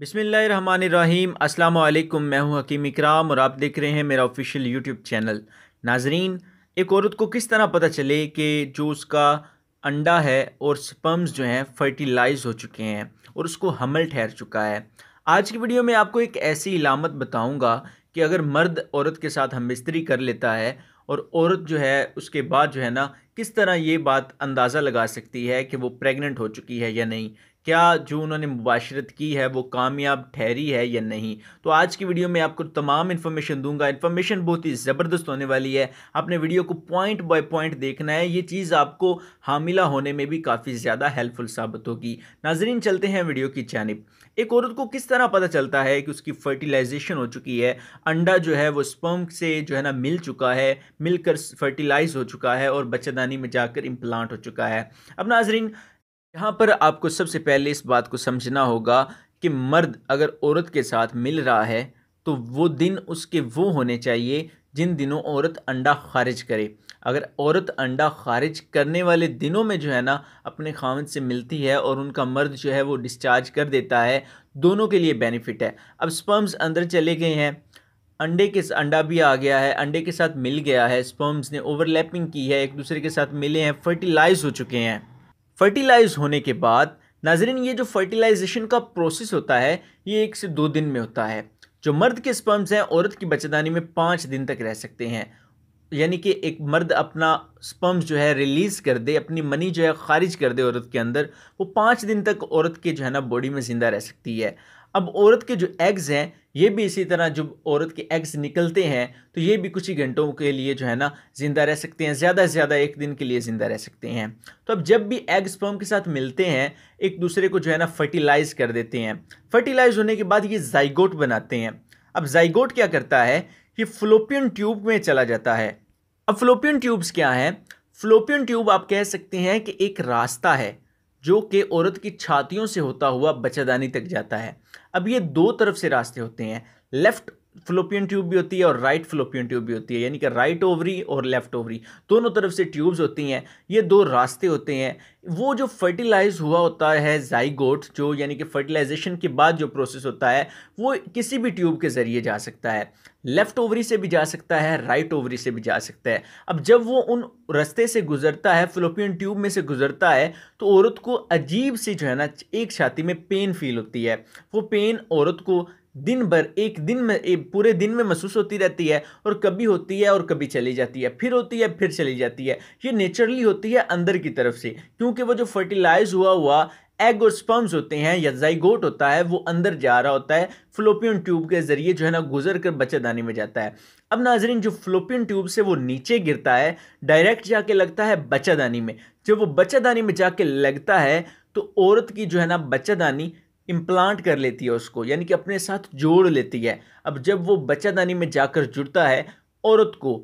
बिसमीम् अल्लाम मैं हूं हकीम इकराम और आप देख रहे हैं मेरा ऑफिशियल यूट्यूब चैनल नाजरीन एक औरत को किस तरह पता चले कि जो उसका अंडा है और स्पम्स जो हैं फर्टिलाइज हो चुके हैं और उसको हमल ठहर चुका है आज की वीडियो में आपको एक ऐसी इलामत बताऊँगा कि अगर मर्द औरत के साथ हम बिस्तरी कर लेता है और औरत जो है उसके बाद जो है ना किस तरह ये बात अंदाज़ा लगा सकती है कि वो प्रेग्नेंट हो चुकी है या नहीं क्या जो उन्होंने मुबाशरत की है वो कामयाब ठहरी है या नहीं तो आज की वीडियो में आपको तमाम इन्फॉर्मेशन दूंगा इन्फॉर्मेशन बहुत ही ज़बरदस्त होने वाली है आपने वीडियो को पॉइंट बाय पॉइंट देखना है ये चीज़ आपको हामिला होने में भी काफ़ी ज़्यादा हेल्पफुल साबित होगी नाजरीन चलते हैं वीडियो की जानब एक औरत को किस तरह पता चलता है कि उसकी फर्टिलाइजेशन हो चुकी है अंडा जो है वो स्पम से जो है ना मिल चुका है मिलकर फर्टिलाइज हो चुका है और बच्चेदानी में जाकर इम्प्लांट हो चुका है अब नाजरीन यहाँ पर आपको सबसे पहले इस बात को समझना होगा कि मर्द अगर औरत के साथ मिल रहा है तो वो दिन उसके वो होने चाहिए जिन दिनों औरत अंडा खारिज करे अगर औरत अंडा खारिज करने वाले दिनों में जो है ना अपने खामद से मिलती है और उनका मर्द जो है वो डिस्चार्ज कर देता है दोनों के लिए बेनिफिट है अब स्पर्म्स अंदर चले गए हैं अंडे के अंडा भी आ गया है अंडे के साथ मिल गया है स्पर्म्स ने ओवरलैपिंग की है एक दूसरे के साथ मिले हैं फर्टिलाइज़ हो चुके हैं फर्टिलाइज होने के बाद नाजरीन ये जो फर्टिलाइजेशन का प्रोसेस होता है ये एक से दो दिन में होता है जो मर्द के स्पर्म्स हैं औरत की बच्चेदानी में पाँच दिन तक रह सकते हैं यानी कि एक मर्द अपना स्पर्म्स जो है रिलीज़ कर दे अपनी मनी जो है ख़ारिज कर दे औरत के अंदर वो पाँच दिन तक औरत के जो है ना बॉडी में ज़िंदा रह सकती है अब औरत के जो एग्ज़ हैं ये भी इसी तरह जब औरत के एग्स निकलते हैं तो ये भी कुछ ही घंटों के लिए जो है ना ज़िंदा रह सकते हैं ज़्यादा से ज़्यादा एक दिन के लिए ज़िंदा रह सकते हैं तो अब जब भी एग स्पर्म के साथ मिलते हैं एक दूसरे को जो है ना फर्टिलाइज कर देते हैं फर्टिलाइज होने के बाद ये जाइगोट बनाते हैं अब जाइगोट क्या करता है ये फ्लोपियन ट्यूब में चला जाता है अब फ्लोपियन ट्यूब्स क्या हैं फ्लोपियन ट्यूब आप कह सकते हैं कि एक रास्ता है जो कि औरत की छातियों से होता हुआ बचादानी तक जाता है अब ये दो तरफ से रास्ते होते हैं लेफ्ट फ्लोपियन ट्यूब भी होती है और राइट फ्लोपियन ट्यूब भी होती है यानी कि राइट ओवरी और लेफ्ट ओवरी दोनों तरफ से ट्यूब्स होती हैं ये दो रास्ते होते हैं वो जो फर्टिलाइज हुआ होता है जाइगोट जो यानी कि फर्टिलाइजेशन के बाद जो प्रोसेस होता है वो किसी भी ट्यूब के ज़रिए जा सकता है लेफ़्ट ओवरी से भी जा सकता है राइट ओवरी से भी जा सकता है अब जब वो उन रास्ते से गुजरता है फ्लोपियन ट्यूब में से गुजरता है तो औरत को अजीब सी जो है ना एक छाती में पेन फील होती है वो पेन औरत को दिन भर एक दिन में एक पूरे दिन में महसूस होती रहती है और कभी होती है और कभी चली जाती है फिर होती है फिर चली जाती है ये नेचुरली होती है अंदर की तरफ से क्योंकि वो जो फर्टिलाइज हुआ हुआ एग और स्पम्स होते हैं या जाइगोट होता है वो अंदर जा रहा होता है फ्लोपियन ट्यूब के ज़रिए जो है ना गुजर कर बच्चेदानी में जाता है अब नाजरीन जो फ्लोपियन ट्यूब से वो नीचे गिरता है डायरेक्ट जाके लगता है दानी में जब वो दानी में जाके लगता है तो औरत की जो है ना दानी इम्प्लांट कर लेती है उसको यानी कि अपने साथ जोड़ लेती है अब जब वो बच्चादानी में जाकर जुड़ता है औरत को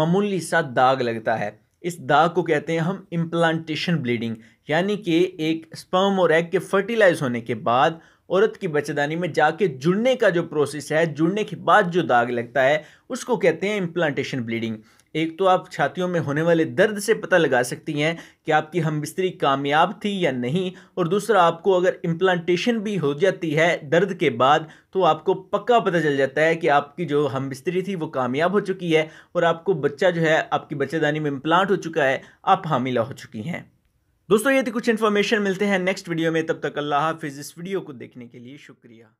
मामूली सा दाग लगता है इस दाग को कहते हैं हम इम्प्लांटेशन ब्लीडिंग यानी कि एक स्पर्म और एग के फर्टिलाइज होने के बाद औरत की बच्चेदानी में जाके जुड़ने का जो प्रोसेस है जुड़ने के बाद जो दाग लगता है उसको कहते हैं इम्प्लांटेशन ब्लीडिंग एक तो आप छातियों में होने वाले दर्द से पता लगा सकती हैं कि आपकी हम बिस्तरी कामयाब थी या नहीं और दूसरा आपको अगर इम्प्लांटेशन भी हो जाती है दर्द के बाद तो आपको पक्का पता चल जाता है कि आपकी जो हम बिस्तरी थी वो कामयाब हो चुकी है और आपको बच्चा जो है आपकी बच्चेदानी में इम्प्लांट हो चुका है आप हामिला हो चुकी हैं दोस्तों ये थी कुछ इन्फॉर्मेशन मिलते हैं नेक्स्ट वीडियो में तब तक अल्लाह हाफिज़ इस वीडियो को देखने के लिए शुक्रिया